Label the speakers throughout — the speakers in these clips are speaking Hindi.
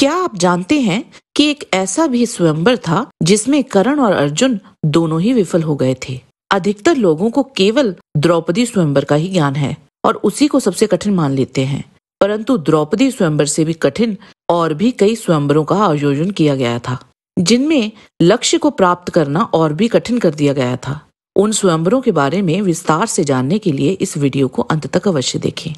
Speaker 1: क्या आप जानते हैं कि एक ऐसा भी स्वयंबर था जिसमें करण और अर्जुन दोनों ही विफल हो गए थे अधिकतर लोगों को केवल द्रौपदी स्वयंबर का ही ज्ञान है और उसी को सबसे कठिन मान लेते हैं परंतु द्रौपदी स्वयंबर से भी कठिन और भी कई स्वयंबरों का आयोजन किया गया था जिनमें लक्ष्य को प्राप्त करना और भी कठिन कर दिया गया था उन स्वयंबरों के बारे में विस्तार से जानने के लिए इस वीडियो को अंत तक अवश्य देखें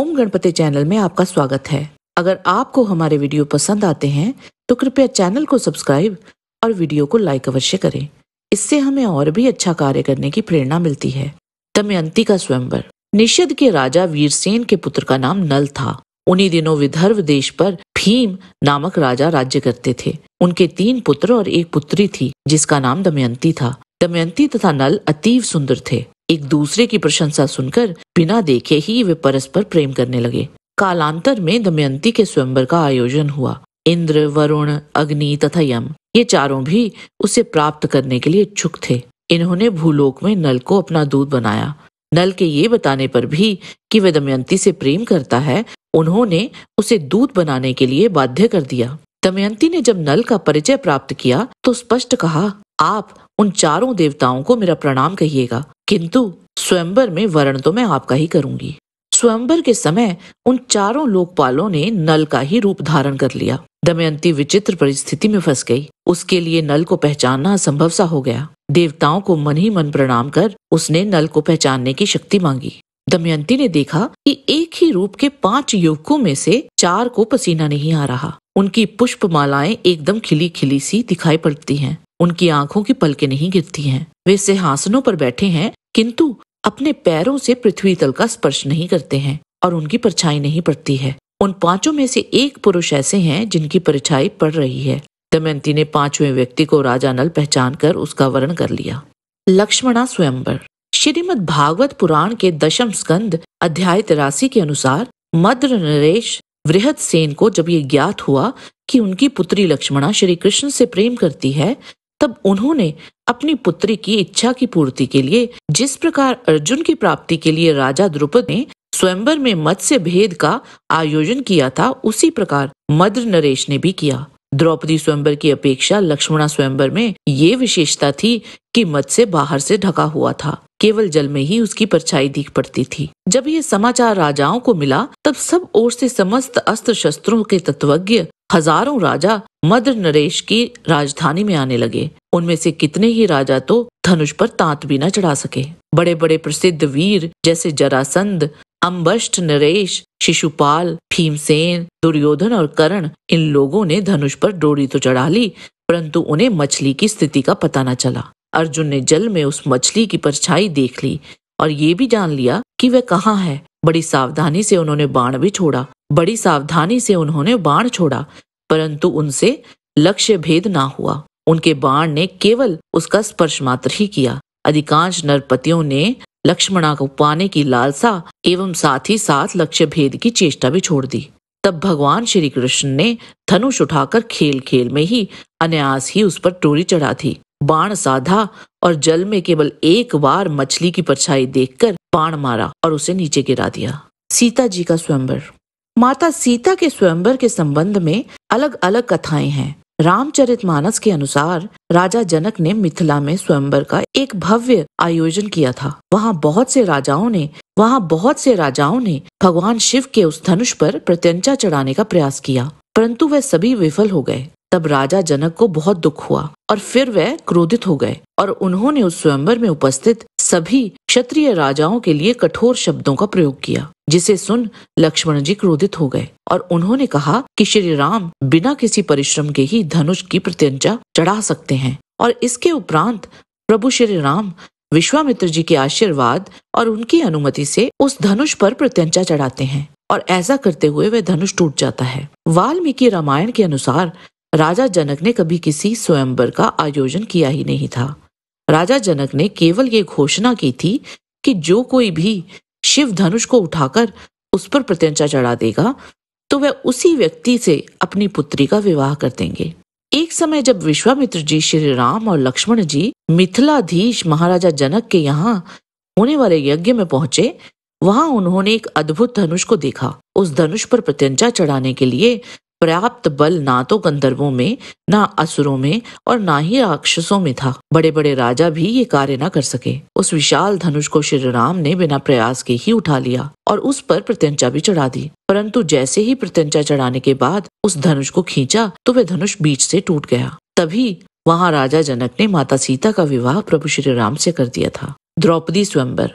Speaker 1: ओम गणपति चैनल में आपका स्वागत है अगर आपको हमारे वीडियो पसंद आते हैं तो कृपया चैनल को सब्सक्राइब और वीडियो को लाइक अवश्य करें इससे हमें और भी अच्छा कार्य करने की प्रेरणा मिलती है दमयंती का स्वयंवर निषद के राजा वीरसेन के पुत्र का नाम नल था उन्हीं दिनों विदर्भ देश पर भीम नामक राजा राज्य करते थे उनके तीन पुत्र और एक पुत्री थी जिसका नाम दमयंती था दमयंती तथा नल अतीव सुंदर थे एक दूसरे की प्रशंसा सुनकर बिना देखे ही वे परस्पर प्रेम करने लगे कालांतर में दमयंती के स्वयंवर का आयोजन हुआ इंद्र वरुण अग्नि तथा यम ये चारों भी उसे प्राप्त करने के लिए इच्छुक थे इन्होंने भूलोक में नल को अपना दूध बनाया नल के ये बताने पर भी कि वह दमयंती से प्रेम करता है उन्होंने उसे दूध बनाने के लिए बाध्य कर दिया दमयंती ने जब नल का परिचय प्राप्त किया तो स्पष्ट कहा आप उन चारों देवताओं को मेरा प्रणाम कहिएगा किंतु स्वयंवर में वर्ण तो मैं आपका ही करूंगी स्वयंबर के समय उन चारों लोकपालों ने नल का ही रूप धारण कर लिया दमयंती विचित्र परिस्थिति में फंस गई उसके लिए नल को पहचानना असंभव सा हो गया देवताओं को मन ही मन प्रणाम कर उसने नल को पहचानने की शक्ति मांगी दमयंती ने देखा कि एक ही रूप के पांच युवकों में से चार को पसीना नहीं आ रहा उनकी पुष्प मालाएं एकदम खिली खिली सी दिखाई पड़ती हैं उनकी आंखों की पलके नहीं गिरती हैं वे सिंहासनों पर बैठे हैं किंतु अपने पैरों से पृथ्वी तल का स्पर्श नहीं करते हैं और उनकी परछाई नहीं पड़ती है उन पांचों में से एक पुरुष ऐसे हैं जिनकी परछाई पड़ रही है दमयंती ने पांचवें व्यक्ति को राजा नल पहचान कर उसका वर्ण कर लिया लक्ष्मणा स्वयंवर श्रीमद भागवत पुराण के दशम स्कंद अध्याय तिरासी के अनुसार मद्र नरेश वृहद सेन को जब ये ज्ञात हुआ कि उनकी पुत्री लक्ष्मणा श्री कृष्ण से प्रेम करती है तब उन्होंने अपनी पुत्री की इच्छा की पूर्ति के लिए जिस प्रकार अर्जुन की प्राप्ति के लिए राजा द्रुपद ने स्वयंवर में मत्स्य भेद का आयोजन किया था उसी प्रकार मद्र नरेश ने भी किया द्रौपदी स्वयंवर की अपेक्षा लक्ष्मणा स्वयंवर में ये विशेषता थी कि मत्स्य बाहर से ढका हुआ था केवल जल में ही उसकी परछाई दिख पड़ती थी जब ये समाचार राजाओं को मिला तब सब ओर से समस्त अस्त्र शस्त्रों के तत्वज्ञ हजारों राजा मद्र नरेश की राजधानी में आने लगे उनमें से कितने ही राजा तो धनुष पर तांत भी न चढ़ा सके बड़े बड़े प्रसिद्ध वीर जैसे जरासंद अम्बष्ट नरेश शिशुपाल भीमसेन दुर्योधन और करण इन लोगों ने धनुष पर डोरी तो चढ़ा ली परंतु उन्हें मछली की स्थिति का पता न चला अर्जुन ने जल में उस मछली की परछाई देख ली और ये भी जान लिया कि वह कहाँ है बड़ी सावधानी से उन्होंने बाण भी छोड़ा बड़ी सावधानी से उन्होंने बाण छोड़ा परंतु उनसे लक्ष्य भेद ना हुआ उनके बाण ने केवल उसका स्पर्श मात्र ही किया अधिकांश नरपतियों ने लक्ष्मणा को पाने की लालसा एवं साथ ही साथ लक्ष्य भेद की चेष्टा भी छोड़ दी तब भगवान श्री कृष्ण ने धनुष उठाकर खेल खेल में ही अनायास ही उस पर टोरी चढ़ा थी बाण साधा और जल में केवल एक बार मछली की परछाई देखकर बाण मारा और उसे नीचे गिरा दिया सीता जी का स्वयंवर माता सीता के स्वयंवर के संबंध में अलग अलग कथाएं हैं मानस के अनुसार राजा जनक ने मिथिला में स्वयंवर का एक भव्य आयोजन किया था वहाँ बहुत से राजाओं ने वहाँ बहुत से राजाओं ने भगवान शिव के उस धनुष पर प्रत्यंचा चढ़ाने का प्रयास किया परंतु वे सभी विफल हो गए तब राजा जनक को बहुत दुख हुआ और फिर वह क्रोधित हो गए और उन्होंने उस स्वयंवर में उपस्थित सभी क्षत्रिय राजाओं के लिए कठोर शब्दों का प्रयोग किया जिसे सुन लक्ष्मण जी क्रोधित हो गए और उन्होंने कहा कि श्री राम बिना किसी परिश्रम के ही धनुष की प्रत्यंजा चढ़ा सकते हैं और इसके उपरांत प्रभु श्री राम विश्वामित्र जी के आशीर्वाद और उनकी अनुमति से उस धनुष पर प्रत्यंचा चढ़ाते हैं और ऐसा करते हुए वह धनुष टूट जाता है वाल्मीकि रामायण के अनुसार राजा जनक ने कभी किसी स्वयंवर का आयोजन किया ही नहीं था राजा जनक ने केवल ये घोषणा की थी कि जो कोई भी शिव धनुष को उठाकर उस पर प्रत्यंचा चढ़ा देगा तो वह उसी व्यक्ति से अपनी पुत्री का विवाह कर देंगे एक समय जब विश्वामित्र जी श्री राम और लक्ष्मण जी मिथिलाधीश महाराजा जनक के यहाँ होने वाले यज्ञ में पहुंचे वहां उन्होंने एक अद्भुत धनुष को देखा उस धनुष पर प्रत्यंचा चढ़ाने के लिए पर्याप्त बल ना तो गंधर्वों में ना असुरों में और ना ही राक्षसों में था बड़े बड़े राजा भी ये कार्य न कर सके उस विशाल धनुष को श्री राम ने बिना प्रयास के ही उठा लिया और उस पर प्रत्यंचा भी चढ़ा दी परंतु जैसे ही प्रत्यंचा चढ़ाने के बाद उस धनुष को खींचा तो वह धनुष बीच से टूट गया तभी वहाँ राजा जनक ने माता सीता का विवाह प्रभु श्री राम से कर दिया था द्रौपदी स्वयंबर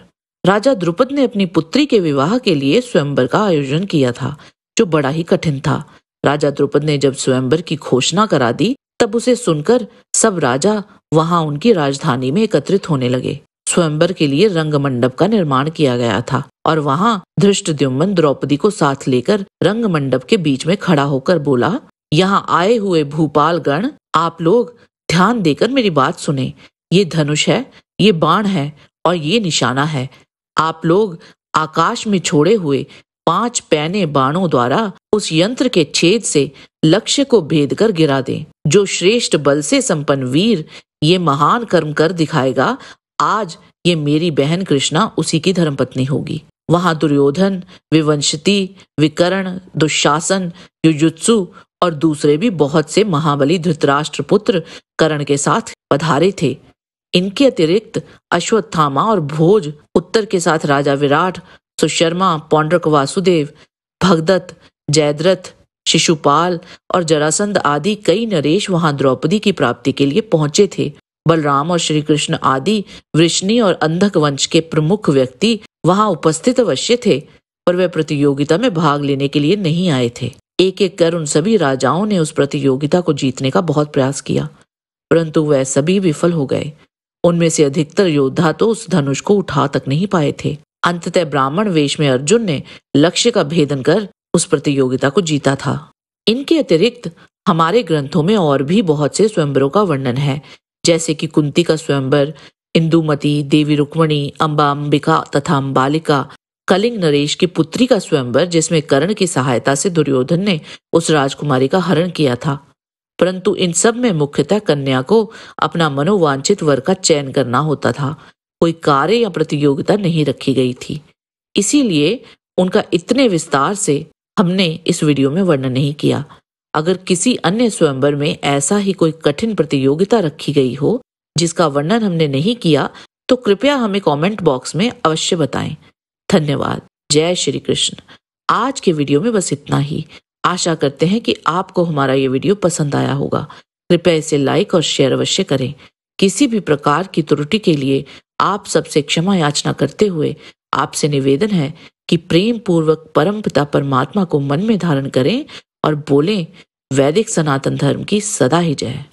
Speaker 1: राजा द्रुपद ने अपनी पुत्री के विवाह के लिए स्वयंवर का आयोजन किया था जो बड़ा ही कठिन था राजा द्रुपद ने जब स्वयंवर की घोषणा करा दी तब उसे सुनकर सब राजा वहां उनकी राजधानी में एकत्रित होने लगे स्वयंवर के लिए रंग मंडप का निर्माण किया गया था और वहां धृष्ट द्रौपदी को साथ लेकर रंग मंडप के बीच में खड़ा होकर बोला यहाँ आए हुए भूपाल गण आप लोग ध्यान देकर मेरी बात सुने ये धनुष है ये बाण है और ये निशाना है आप लोग आकाश में छोड़े हुए पांच पैने बाणों द्वारा उस यंत्र के छेद से लक्ष्य को भेद कर गिरा दे जो श्रेष्ठ बल से संपन्न वीर ये महान कर्म कर दिखाएगा आज ये मेरी बहन कृष्णा उसी की धर्मपत्नी होगी वहां दुर्योधन विवंशति विकर्ण दुशासन युजुत्सु और दूसरे भी बहुत से महाबली धृतराष्ट्र पुत्र करण के साथ पधारे थे इनके अतिरिक्त अश्वत्थामा और भोज उत्तर के साथ राजा विराट सुशर्मा पौंडरक वासुदेव भगदत्त जयद्रथ शिशुपाल और जरासंध आदि कई नरेश वहां द्रौपदी की प्राप्ति के लिए पहुंचे थे बलराम और श्री कृष्ण आदि वृष्णि और अंधक वंश के प्रमुख व्यक्ति वहां उपस्थित अवश्य थे पर वे प्रतियोगिता में भाग लेने के लिए नहीं आए थे एक एक कर उन सभी राजाओं ने उस प्रतियोगिता को जीतने का बहुत प्रयास किया परंतु वह सभी विफल हो गए उनमें से अधिकतर योद्धा तो उस धनुष को उठा तक नहीं पाए थे अंततः ब्राह्मण वेश में अर्जुन ने लक्ष्य का भेदन कर उस प्रतियोगिता को जीता था इनके अतिरिक्त हमारे ग्रंथों में और भी बहुत से स्वयंवरों का वर्णन है जैसे कि कुंती का स्वयंवर इंदुमती देवी रुक्मणी अम्बा अंबिका तथा अम्बालिका कलिंग नरेश की पुत्री का स्वयंवर जिसमें कर्ण की सहायता से दुर्योधन ने उस राजकुमारी का हरण किया था परंतु इन सब में मुख्यतः कन्या को अपना मनोवांछित वर का चयन करना होता था कोई कार्य या प्रतियोगिता नहीं रखी गई थी इसीलिए उनका इतने विस्तार से हमने इस वीडियो में वर्णन नहीं किया अगर किसी अन्य स्वयंवर में ऐसा ही कोई कठिन प्रतियोगिता रखी गई हो जिसका वर्णन हमने नहीं किया तो कृपया हमें कमेंट बॉक्स में अवश्य बताएं धन्यवाद जय श्री कृष्ण आज के वीडियो में बस इतना ही आशा करते हैं कि आपको हमारा ये वीडियो पसंद आया होगा कृपया इसे लाइक और शेयर अवश्य करें किसी भी प्रकार की त्रुटि के लिए आप सबसे क्षमा याचना करते हुए आपसे निवेदन है कि प्रेम पूर्वक परम पिता परमात्मा को मन में धारण करें और बोलें वैदिक सनातन धर्म की सदा ही जय